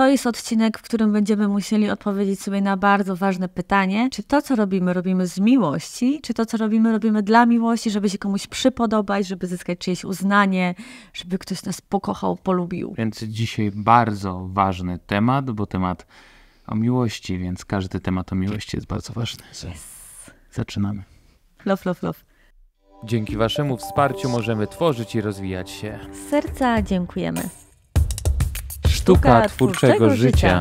To jest odcinek, w którym będziemy musieli odpowiedzieć sobie na bardzo ważne pytanie, czy to, co robimy, robimy z miłości, czy to, co robimy, robimy dla miłości, żeby się komuś przypodobać, żeby zyskać czyjeś uznanie, żeby ktoś nas pokochał, polubił. Więc dzisiaj bardzo ważny temat, bo temat o miłości, więc każdy temat o miłości jest bardzo ważny. Yes. Zaczynamy. Love, love, love. Dzięki Waszemu wsparciu możemy tworzyć i rozwijać się. Z serca dziękujemy. Sztuka twórczego życia.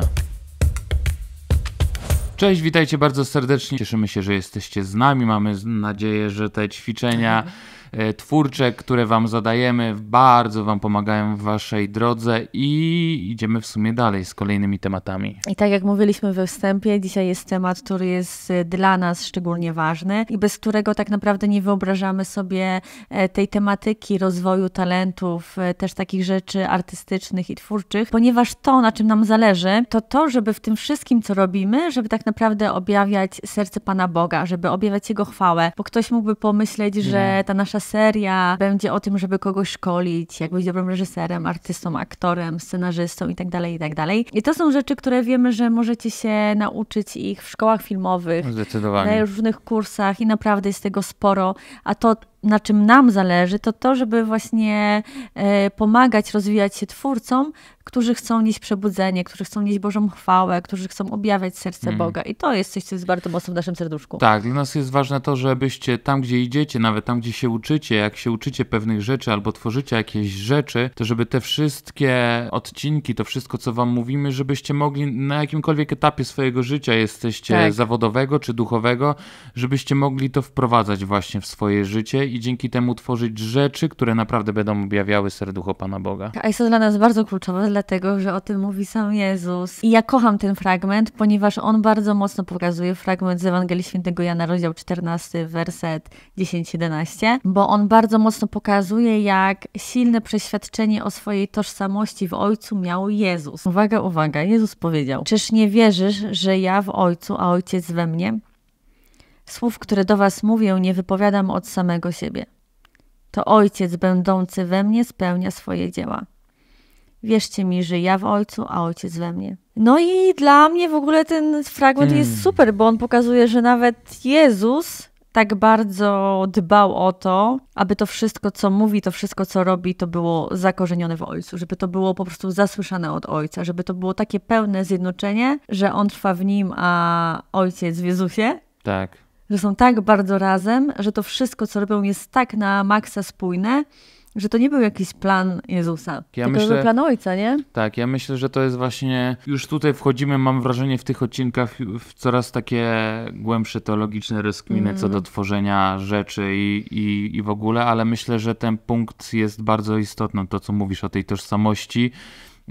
Cześć, witajcie bardzo serdecznie. Cieszymy się, że jesteście z nami. Mamy nadzieję, że te ćwiczenia. Mhm E, twórcze, które Wam zadajemy, bardzo Wam pomagają w Waszej drodze i idziemy w sumie dalej z kolejnymi tematami. I tak jak mówiliśmy we wstępie, dzisiaj jest temat, który jest e, dla nas szczególnie ważny i bez którego tak naprawdę nie wyobrażamy sobie e, tej tematyki rozwoju talentów, też takich rzeczy artystycznych i twórczych, ponieważ to, na czym nam zależy, to to, żeby w tym wszystkim, co robimy, żeby tak naprawdę objawiać serce Pana Boga, żeby objawiać Jego chwałę, bo ktoś mógłby pomyśleć, że ta nasza seria będzie o tym, żeby kogoś szkolić, jak być dobrym reżyserem, artystą, aktorem, scenarzystą itd., tak itd. Tak I to są rzeczy, które wiemy, że możecie się nauczyć ich w szkołach filmowych, na różnych kursach i naprawdę jest tego sporo, a to na czym nam zależy, to to, żeby właśnie e, pomagać rozwijać się twórcom, którzy chcą nieść przebudzenie, którzy chcą nieść Bożą chwałę, którzy chcą objawiać serce mm. Boga. I to jest coś, co jest bardzo mocno w naszym serduszku. Tak, dla nas jest ważne to, żebyście tam, gdzie idziecie, nawet tam, gdzie się uczycie, jak się uczycie pewnych rzeczy albo tworzycie jakieś rzeczy, to żeby te wszystkie odcinki, to wszystko, co wam mówimy, żebyście mogli na jakimkolwiek etapie swojego życia, jesteście tak. zawodowego czy duchowego, żebyście mogli to wprowadzać właśnie w swoje życie i dzięki temu tworzyć rzeczy, które naprawdę będą objawiały serducho Pana Boga. A jest to dla nas bardzo kluczowe, dlatego że o tym mówi sam Jezus. I ja kocham ten fragment, ponieważ on bardzo mocno pokazuje fragment z Ewangelii Świętego Jana, rozdział 14, werset 10-11, bo on bardzo mocno pokazuje, jak silne przeświadczenie o swojej tożsamości w Ojcu miał Jezus. Uwaga, uwaga, Jezus powiedział: Czyż nie wierzysz, że ja w Ojcu, a Ojciec we mnie? Słów, które do Was mówię, nie wypowiadam od samego siebie. To Ojciec będący we mnie spełnia swoje dzieła. Wierzcie mi, że ja w Ojcu, a Ojciec we mnie. No i dla mnie w ogóle ten fragment hmm. jest super, bo on pokazuje, że nawet Jezus tak bardzo dbał o to, aby to wszystko, co mówi, to wszystko, co robi, to było zakorzenione w Ojcu, żeby to było po prostu zasłyszane od Ojca, żeby to było takie pełne zjednoczenie, że On trwa w Nim, a Ojciec w Jezusie. Tak że są tak bardzo razem, że to wszystko, co robią, jest tak na maksa spójne, że to nie był jakiś plan Jezusa, tak, ja tylko myślę, plan Ojca, nie? Tak, ja myślę, że to jest właśnie, już tutaj wchodzimy, mam wrażenie, w tych odcinkach w coraz takie głębsze teologiczne rozkminy mm. co mhm. do tworzenia rzeczy i, i, i w ogóle, ale myślę, że ten punkt jest bardzo istotny, to co mówisz o tej tożsamości,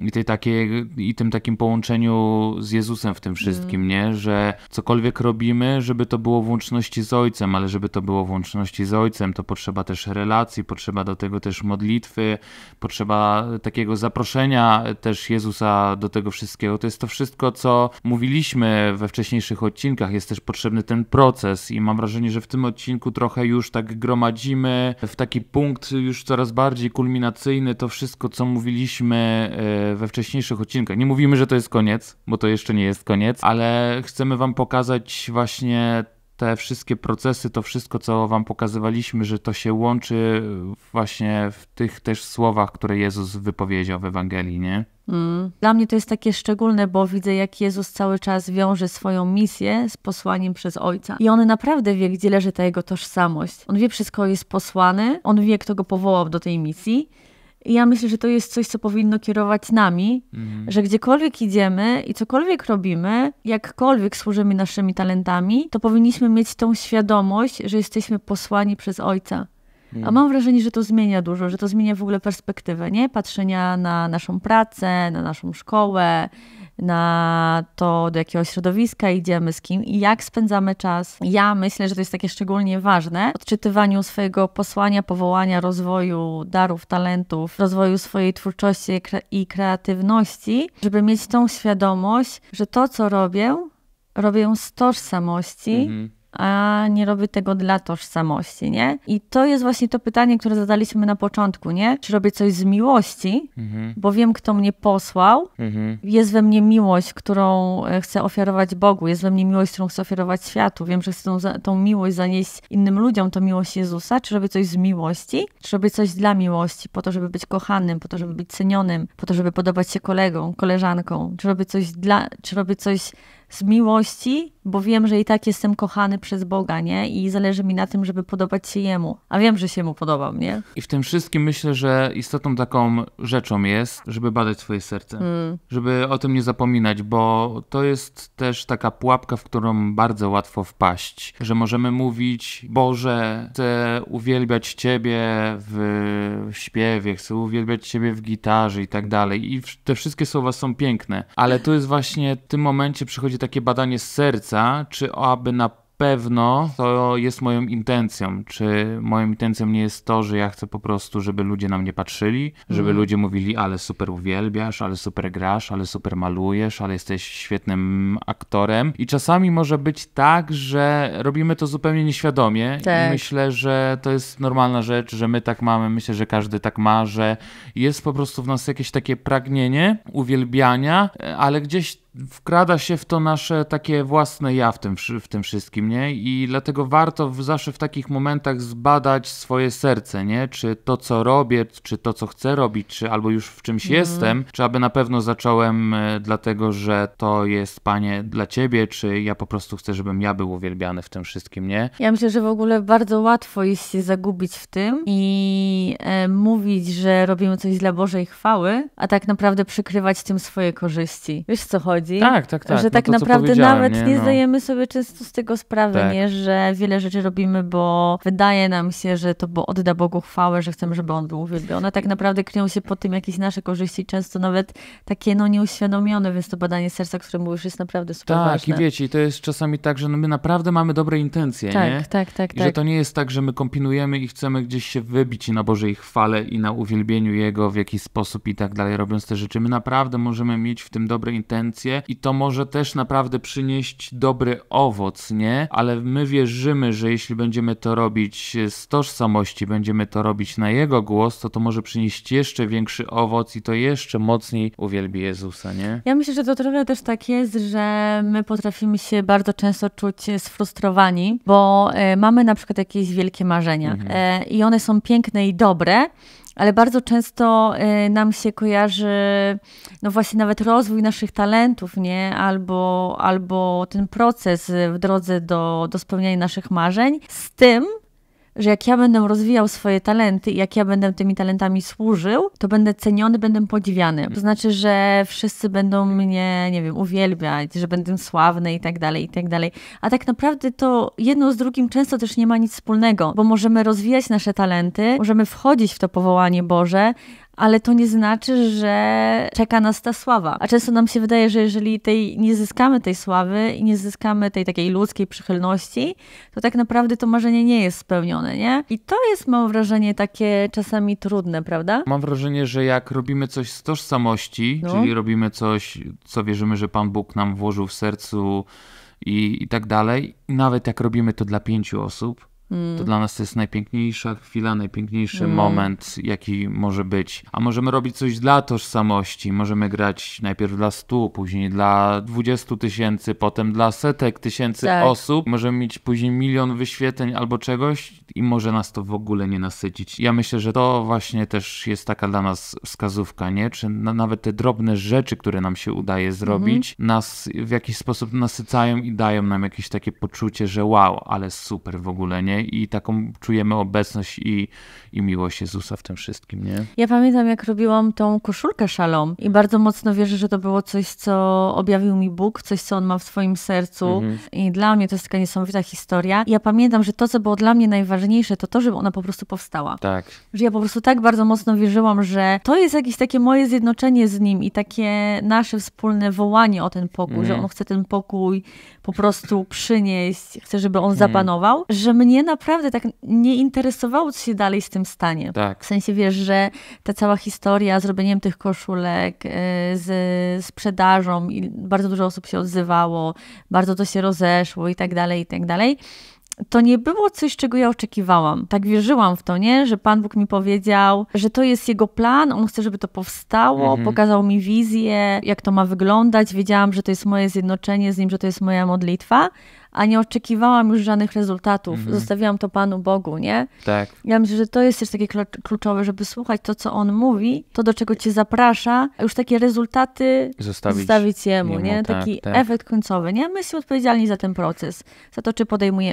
i, tej takiej, i tym takim połączeniu z Jezusem w tym wszystkim, mm. nie? Że cokolwiek robimy, żeby to było w łączności z Ojcem, ale żeby to było w łączności z Ojcem, to potrzeba też relacji, potrzeba do tego też modlitwy, potrzeba takiego zaproszenia też Jezusa do tego wszystkiego. To jest to wszystko, co mówiliśmy we wcześniejszych odcinkach. Jest też potrzebny ten proces i mam wrażenie, że w tym odcinku trochę już tak gromadzimy w taki punkt już coraz bardziej kulminacyjny to wszystko, co mówiliśmy e, we wcześniejszych odcinkach. Nie mówimy, że to jest koniec, bo to jeszcze nie jest koniec, ale chcemy Wam pokazać właśnie te wszystkie procesy, to wszystko, co Wam pokazywaliśmy, że to się łączy właśnie w tych też słowach, które Jezus wypowiedział w Ewangelii, nie? Mm. Dla mnie to jest takie szczególne, bo widzę, jak Jezus cały czas wiąże swoją misję z posłaniem przez Ojca. I on naprawdę wie, gdzie leży ta jego tożsamość. On wie, przez kogo jest posłany, on wie, kto go powołał do tej misji i ja myślę, że to jest coś, co powinno kierować nami, mhm. że gdziekolwiek idziemy i cokolwiek robimy, jakkolwiek służymy naszymi talentami, to powinniśmy mieć tą świadomość, że jesteśmy posłani przez Ojca. A mhm. mam wrażenie, że to zmienia dużo, że to zmienia w ogóle perspektywę, nie? Patrzenia na naszą pracę, na naszą szkołę, na to, do jakiego środowiska idziemy, z kim i jak spędzamy czas. Ja myślę, że to jest takie szczególnie ważne w odczytywaniu swojego posłania, powołania, rozwoju darów, talentów, rozwoju swojej twórczości i kreatywności, żeby mieć tą świadomość, że to, co robię, robię z tożsamości. Mhm a nie robię tego dla tożsamości, nie? I to jest właśnie to pytanie, które zadaliśmy na początku, nie? Czy robię coś z miłości, mhm. bo wiem, kto mnie posłał, mhm. jest we mnie miłość, którą e, chcę ofiarować Bogu, jest we mnie miłość, którą chcę ofiarować światu, wiem, że chcę tą, tą miłość zanieść innym ludziom, tą miłość Jezusa, czy robię coś z miłości, czy robię coś dla miłości, po to, żeby być kochanym, po to, żeby być cenionym, po to, żeby podobać się kolegom, koleżankom, czy robię coś dla, czy robię coś z miłości, bo wiem, że i tak jestem kochany przez Boga, nie? I zależy mi na tym, żeby podobać się Jemu. A wiem, że się Mu podobał, nie? I w tym wszystkim myślę, że istotą taką rzeczą jest, żeby badać swoje serce. Mm. Żeby o tym nie zapominać, bo to jest też taka pułapka, w którą bardzo łatwo wpaść. Że możemy mówić, Boże, chcę uwielbiać Ciebie w śpiewie, chcę uwielbiać Ciebie w gitarze i tak dalej. I te wszystkie słowa są piękne. Ale tu jest właśnie w tym momencie przychodzi będzie takie badanie z serca, czy aby na pewno to jest moją intencją. Czy moją intencją nie jest to, że ja chcę po prostu, żeby ludzie na mnie patrzyli, żeby mm. ludzie mówili, ale super uwielbiasz, ale super grasz, ale super malujesz, ale jesteś świetnym aktorem. I czasami może być tak, że robimy to zupełnie nieświadomie. Tak. I myślę, że to jest normalna rzecz, że my tak mamy, myślę, że każdy tak ma, że jest po prostu w nas jakieś takie pragnienie uwielbiania, e, ale gdzieś wkrada się w to nasze takie własne ja w tym, w tym wszystkim, nie? I dlatego warto w, zawsze w takich momentach zbadać swoje serce, nie? Czy to, co robię, czy to, co chcę robić, czy albo już w czymś mm. jestem, czy aby na pewno zacząłem y, dlatego, że to jest, Panie, dla Ciebie, czy ja po prostu chcę, żebym ja był uwielbiany w tym wszystkim, nie? Ja myślę, że w ogóle bardzo łatwo jest się zagubić w tym i y, mówić, że robimy coś dla Bożej chwały, a tak naprawdę przykrywać tym swoje korzyści. Wiesz, co chodzi? chodzi. Tak, tak, tak. Że no tak no to, naprawdę nawet nie, nie no. zdajemy sobie często z tego sprawy, tak. nie? że wiele rzeczy robimy, bo wydaje nam się, że to bo odda Bogu chwałę, że chcemy, żeby On był uwielbiony. Tak naprawdę kryją się po tym jakieś nasze korzyści, często nawet takie no nieuświadomione, więc to badanie serca, które mówisz, jest naprawdę super tak, ważne. Tak, i wiecie, to jest czasami tak, że no my naprawdę mamy dobre intencje, tak, nie? Tak, tak, I tak. że to nie jest tak, że my kompinujemy i chcemy gdzieś się wybić i na Bożej chwale i na uwielbieniu Jego w jakiś sposób i tak dalej, robiąc te rzeczy. My naprawdę możemy mieć w tym dobre intencje, sytuację i to może też naprawdę przynieść dobry owoc, nie? Ale my wierzymy, że jeśli będziemy to robić z tożsamości, będziemy to robić na Jego głos, to to może przynieść jeszcze większy owoc i to jeszcze mocniej uwielbi Jezusa, nie? Ja myślę, że to trochę też tak jest, że my potrafimy się bardzo często czuć sfrustrowani, bo e, mamy na przykład jakieś wielkie marzenia mhm. E, i one są piękne i dobre, ale bardzo często y, nam się kojarzy, no właśnie nawet rozwój naszych talentów, nie? Albo, albo ten proces w drodze do, do spełniania naszych marzeń z tym, że jak ja będę rozwijał swoje talenty i jak ja będę tymi talentami służył, to będę ceniony, będę podziwiany. To znaczy, że wszyscy będą mnie, nie wiem, uwielbiać, że będę sławny i tak dalej, i tak dalej. A tak naprawdę to jedno z drugim często też nie ma nic wspólnego, bo możemy rozwijać nasze talenty, możemy wchodzić w to powołanie Boże, ale to nie znaczy, że czeka nas ta sława. A często nam się wydaje, że jeżeli tej, nie zyskamy tej sławy i nie zyskamy tej takiej ludzkiej przychylności, to tak naprawdę to marzenie nie jest spełnione, nie? I to jest, mam wrażenie, takie czasami trudne, prawda? Mam wrażenie, że jak robimy coś z tożsamości, no. czyli robimy coś, co wierzymy, że Pan Bóg nam włożył w sercu i, i tak dalej, nawet jak robimy to dla pięciu osób, to hmm. dla nas to jest najpiękniejsza chwila, najpiękniejszy mm. moment, jaki może być. A możemy robić coś dla tożsamości. Możemy grać najpierw dla stu, później dla dwudziestu tysięcy, potem dla setek tysięcy tak. osób. Możemy mieć później milion wyświetleń albo czegoś i może nas to w ogóle nie nasycić. Ja myślę, że to właśnie też jest taka dla nas wskazówka, nie? Czy na, nawet te drobne rzeczy, które nam się udaje zrobić, mhm. nas w jakiś sposób nasycają i dają nam jakieś takie poczucie, że wow, ale super w ogóle, nie? I taką czujemy obecność i, i miłość Jezusa w tym wszystkim, nie? Ja pamiętam, jak robiłam tą koszulkę szalom i bardzo mocno wierzę, że to było coś, co objawił mi Bóg, coś, co On ma w swoim sercu mhm. i dla mnie to jest taka niesamowita historia. Ja pamiętam, że to, co było dla mnie najważniejsze, najważniejsze to to, żeby ona po prostu powstała. Tak. Że ja po prostu tak bardzo mocno wierzyłam, że to jest jakieś takie moje zjednoczenie z nim i takie nasze wspólne wołanie o ten pokój, mm. że mhm. on chce ten pokój po prostu przynieść, chce, żeby on mm. zapanował, że mnie naprawdę tak nie interesowało, co się dalej z tym stanie. Tak. W sensie wiesz, że ta cała historia z robieniem tych koszulek, y, z sprzedażą i bardzo dużo osób się odzywało, bardzo to się rozeszło i tak dalej, i tak dalej to nie było coś, czego ja oczekiwałam. Tak wierzyłam w to, nie? Że Pan Bóg mi powiedział, że to jest jego plan, on chce, żeby to powstało, mhm. pokazał mi wizję, jak to ma wyglądać. Wiedziałam, że to jest moje zjednoczenie z nim, że to jest moja modlitwa, a nie oczekiwałam już żadnych rezultatów. Mm. Zostawiłam to Panu Bogu, nie? Tak. Ja myślę, że to jest też takie kluczowe, żeby słuchać to, co On mówi, to, do czego Cię zaprasza, a już takie rezultaty zostawić, zostawić Jemu, nie? Tak, taki tak. efekt końcowy, nie? My jesteśmy odpowiedzialni za ten proces, za to, czy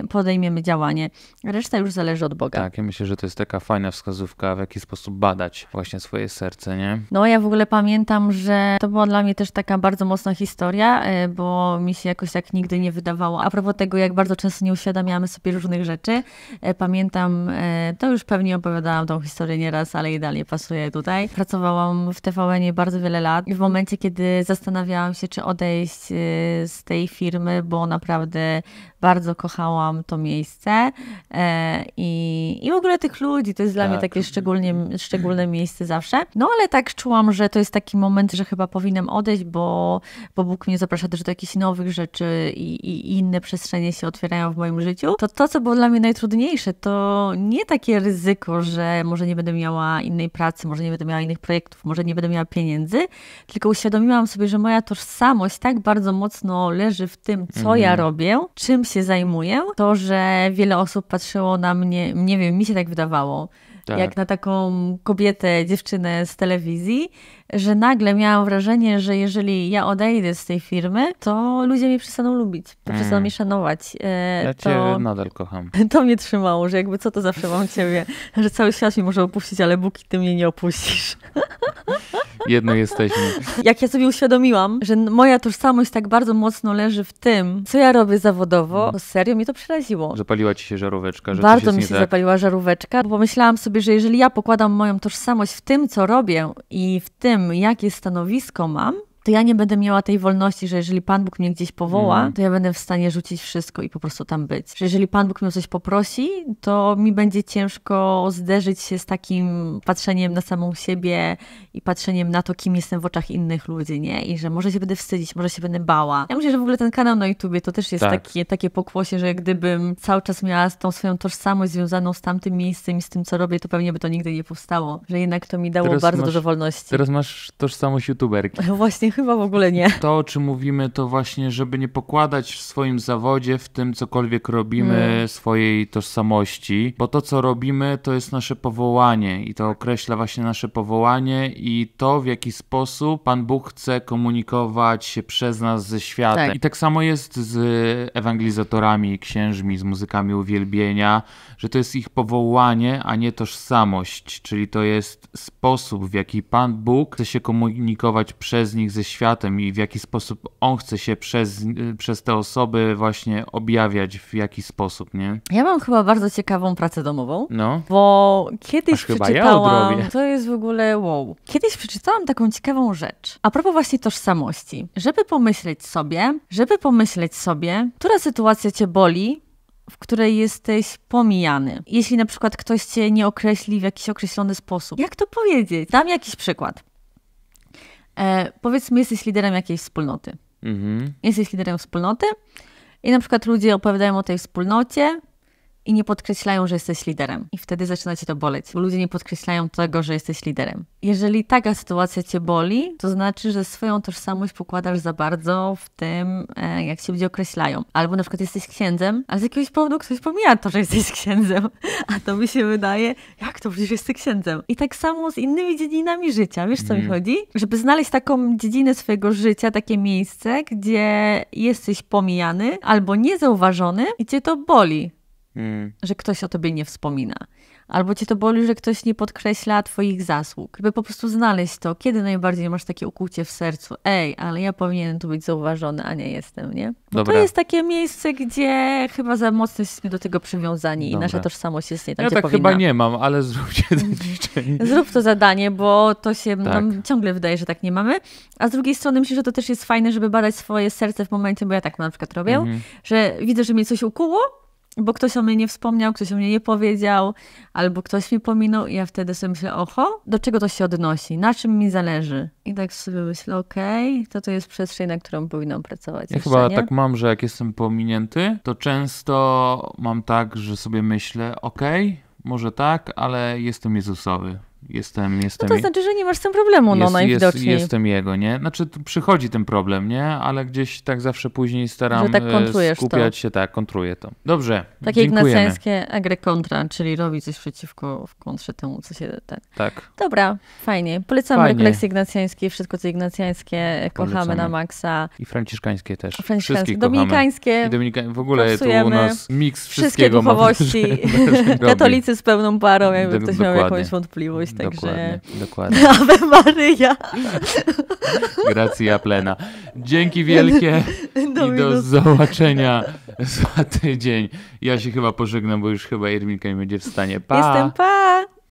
podejmiemy działanie. Reszta już zależy od Boga. Tak, ja myślę, że to jest taka fajna wskazówka, w jaki sposób badać właśnie swoje serce, nie? No, ja w ogóle pamiętam, że to była dla mnie też taka bardzo mocna historia, e, bo mi się jakoś tak nigdy nie wydawało. A propos tego, jak bardzo często nie uświadamiamy sobie różnych rzeczy. E, pamiętam, e, to już pewnie opowiadałam tą historię nieraz, ale idealnie pasuje tutaj. Pracowałam w TVN bardzo wiele lat i w momencie, kiedy zastanawiałam się, czy odejść e, z tej firmy, bo naprawdę bardzo kochałam to miejsce i, i w ogóle tych ludzi. To jest tak. dla mnie tak. takie szczególnie, szczególne miejsce zawsze. No ale tak czułam, że to jest taki moment, że chyba powinnam odejść, bo, bo Bóg mnie zaprasza też do jakichś nowych rzeczy i, i, i inne przeżycia przestrzenie się otwierają w moim życiu, to to, co było dla mnie najtrudniejsze, to nie takie ryzyko, że może nie będę miała innej pracy, może nie będę miała innych projektów, może nie będę miała pieniędzy, tylko uświadomiłam sobie, że moja tożsamość tak bardzo mocno leży w tym, co mhm. ja robię, czym się zajmuję, to, że wiele osób patrzyło na mnie, nie wiem, mi się tak wydawało, tak. jak na taką kobietę, dziewczynę z telewizji, że nagle miałam wrażenie, że jeżeli ja odejdę z tej firmy, to ludzie mnie przestaną lubić, mm. przestaną mnie szanować. E, ja to, cię nadal kocham. To mnie trzymało, że jakby co to zawsze mam ciebie, że cały świat mi może opuścić, ale Buki, ty mnie nie opuścisz. Jedno jesteśmy. Jak ja sobie uświadomiłam, że moja tożsamość tak bardzo mocno leży w tym, co ja robię zawodowo, to mm. serio mi to przeraziło. Zapaliła ci się żaróweczka, że Bardzo mi się tak. zapaliła żaróweczka, bo pomyślałam sobie, sobie, że jeżeli ja pokładam moją tożsamość w tym, co robię i w tym, jakie stanowisko mam, to ja nie będę miała tej wolności, że jeżeli Pan Bóg mnie gdzieś powoła, mm. to ja będę w stanie rzucić wszystko i po prostu tam być. Że jeżeli Pan Bóg mnie o coś poprosi, to mi będzie ciężko zderzyć się z takim patrzeniem na samą siebie i patrzeniem na to, kim jestem w oczach innych ludzi, nie? I że może się będę wstydzić, może się będę bała. Ja myślę, że w ogóle ten kanał na YouTubie to też jest tak. takie, takie pokłosie, że gdybym cały czas miała tą swoją tożsamość związaną z tamtym miejscem i z tym, co robię, to pewnie by to nigdy nie powstało. Że jednak to mi dało teraz bardzo masz, dużo wolności. Teraz masz tożsamość YouTuberki. Właśnie Chyba w ogóle nie. To, o czym mówimy, to właśnie, żeby nie pokładać w swoim zawodzie, w tym cokolwiek robimy, mm. swojej tożsamości, bo to, co robimy, to jest nasze powołanie i to określa właśnie nasze powołanie i to, w jaki sposób Pan Bóg chce komunikować się przez nas ze światem. Tak. I tak samo jest z ewangelizatorami, księżmi, z muzykami uwielbienia, że to jest ich powołanie, a nie tożsamość, czyli to jest sposób, w jaki Pan Bóg chce się komunikować przez nich ze światem i w jaki sposób on chce się przez, przez te osoby właśnie objawiać, w jaki sposób, nie? Ja mam chyba bardzo ciekawą pracę domową, no. bo kiedyś Aż przeczytałam, ja to jest w ogóle wow, kiedyś przeczytałam taką ciekawą rzecz, a propos właśnie tożsamości, żeby pomyśleć sobie, żeby pomyśleć sobie, która sytuacja cię boli, w której jesteś pomijany. Jeśli na przykład ktoś cię nie określi w jakiś określony sposób. Jak to powiedzieć? Dam jakiś przykład. E, powiedzmy, jesteś liderem jakiejś wspólnoty. Mhm. Jesteś liderem wspólnoty i na przykład ludzie opowiadają o tej wspólnocie, i nie podkreślają, że jesteś liderem. I wtedy zaczyna cię to boleć, bo ludzie nie podkreślają tego, że jesteś liderem. Jeżeli taka sytuacja cię boli, to znaczy, że swoją tożsamość pokładasz za bardzo w tym, e, jak się ludzie określają. Albo na przykład jesteś księdzem, ale z jakiegoś powodu ktoś pomija to, że jesteś księdzem. A to mi się wydaje, jak to przecież jesteś księdzem. I tak samo z innymi dziedzinami życia. Wiesz, co mm. mi chodzi? Żeby znaleźć taką dziedzinę swojego życia, takie miejsce, gdzie jesteś pomijany albo niezauważony i cię to boli. Mm. że ktoś o tobie nie wspomina. Albo cię to boli, że ktoś nie podkreśla twoich zasług. By po prostu znaleźć to, kiedy najbardziej masz takie ukłucie w sercu. Ej, ale ja powinienem tu być zauważony, a nie jestem, nie? Bo no Dobra. to jest takie miejsce, gdzie chyba za mocno jesteśmy do tego przywiązani Dobra. i nasza tożsamość jest nie tak. Ja tak powinna. chyba nie mam, ale zróbcie to mhm. Zrób to zadanie, bo to się tak. nam ciągle wydaje, że tak nie mamy. A z drugiej strony myślę, że to też jest fajne, żeby badać swoje serce w momencie, bo ja tak na przykład robię, mhm. że widzę, że mnie coś ukuło, bo ktoś o mnie nie wspomniał, ktoś o mnie nie powiedział, albo ktoś mi pominął i ja wtedy sobie myślę, oho, do czego to się odnosi, na czym mi zależy. I tak sobie myślę, okej, okay, to to jest przestrzeń, na którą powinnam pracować. Ja jeszcze, chyba nie? tak mam, że jak jestem pominięty, to często mam tak, że sobie myślę, okej, okay, może tak, ale jestem Jezusowy. Jestem, jestem. No to znaczy, że nie masz z tym problemu, no jest, najwidoczniej. Jest, jestem jego, nie? Znaczy, przychodzi ten problem, nie? Ale gdzieś tak zawsze później staram się tak e, skupiać to. się, tak, kontruję to. Dobrze. Takie ignacjańskie contra, czyli robi coś przeciwko w kontrze temu, co się. Tak. tak. Dobra, fajnie. Polecamy fajnie. ignacjańskie, wszystko co ignacjańskie, e, kochamy na maksa. I franciszkańskie też. Franciszkańskie, dominikańskie. I Dominika... W ogóle Popsujemy. tu u nas miks wszystkiego. Wszystkie duchowości. Katolicy z pełną parą, jakby ktoś Dokładnie. miał jakąś wątpliwość. Dokładnie, także... dokładnie. Ave Maria. Gracja plena. Dzięki wielkie do i do zobaczenia za tydzień. Ja się chyba pożegnam, bo już chyba Irminka nie będzie w stanie. Pa! Jestem pa!